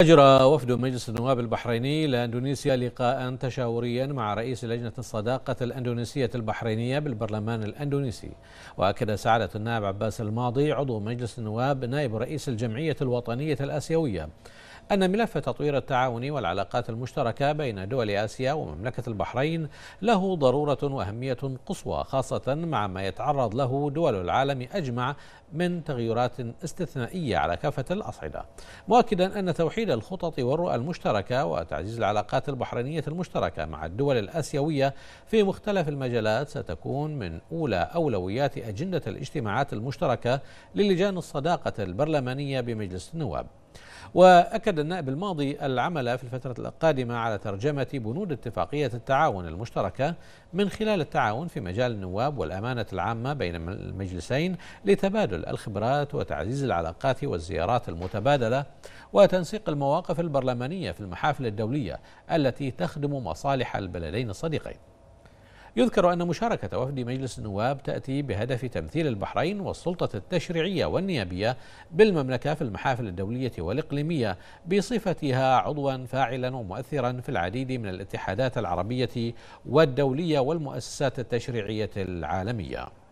أجرى وفد مجلس النواب البحريني لإندونيسيا لقاء تشاوريا مع رئيس لجنة الصداقة الأندونيسية البحرينية بالبرلمان الأندونيسي وأكد سعادة النائب عباس الماضي عضو مجلس النواب نائب رئيس الجمعية الوطنية الآسيوية أن ملف تطوير التعاون والعلاقات المشتركة بين دول آسيا ومملكة البحرين له ضرورة وأهمية قصوى خاصة مع ما يتعرض له دول العالم أجمع من تغيرات استثنائية على كافة الأصعدة مؤكدا أن توحيد الخطط والرؤى المشتركة وتعزيز العلاقات البحرينية المشتركة مع الدول الآسيوية في مختلف المجالات ستكون من أولى أولويات أجندة الاجتماعات المشتركة للجان الصداقة البرلمانية بمجلس النواب وأكد النائب الماضي العمل في الفترة القادمة على ترجمة بنود اتفاقية التعاون المشتركة من خلال التعاون في مجال النواب والأمانة العامة بين المجلسين لتبادل الخبرات وتعزيز العلاقات والزيارات المتبادلة وتنسيق المواقف البرلمانية في المحافل الدولية التي تخدم مصالح البلدين الصديقين يذكر أن مشاركة وفد مجلس النواب تأتي بهدف تمثيل البحرين والسلطة التشريعية والنيابية بالمملكة في المحافل الدولية والإقليمية بصفتها عضوا فاعلا ومؤثرا في العديد من الاتحادات العربية والدولية والمؤسسات التشريعية العالمية